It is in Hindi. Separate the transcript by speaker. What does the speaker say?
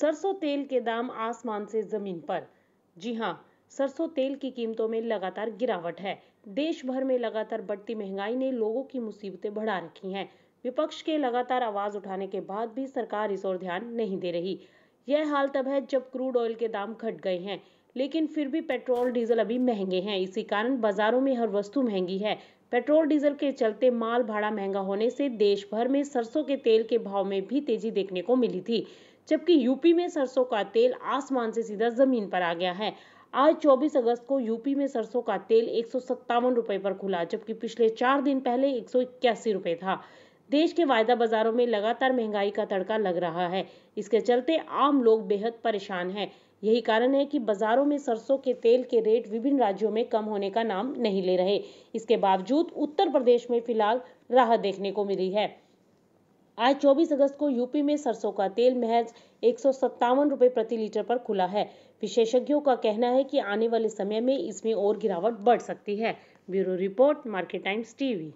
Speaker 1: सरसों तेल के दाम आसमान से जमीन पर जी हाँ सरसों तेल की कीमतों में लगातार गिरावट है देश भर में लगातार बढ़ती महंगाई ने लोगों की मुसीबतें बढ़ा रखी हैं विपक्ष के लगातार आवाज उठाने के बाद भी सरकार इस ओर ध्यान नहीं दे रही यह हाल तब है जब क्रूड ऑयल के दाम घट गए हैं लेकिन फिर भी पेट्रोल डीजल अभी महंगे हैं इसी कारण बाजारों में हर वस्तु महंगी है पेट्रोल डीजल के चलते माल भाड़ा महंगा होने से देश भर में सरसों के तेल के भाव में भी तेजी देखने को मिली थी जबकि यूपी में सरसों का तेल आसमान से सीधा जमीन पर आ गया है आज 24 अगस्त को यूपी में सरसों का तेल एक रुपए पर खुला जबकि पिछले चार दिन पहले एक रुपए था देश के वायदा बाजारों में लगातार महंगाई का तड़का लग रहा है इसके चलते आम लोग बेहद परेशान हैं यही कारण है कि बाजारों में सरसों के तेल के रेट विभिन्न राज्यों में कम होने का नाम नहीं ले रहे इसके बावजूद उत्तर प्रदेश में फिलहाल राहत देखने को मिली है आज 24 अगस्त को यूपी में सरसों का तेल महज एक रुपए प्रति लीटर पर खुला है विशेषज्ञों का कहना है कि आने वाले समय में इसमें और गिरावट बढ़ सकती है bureau report market Times TV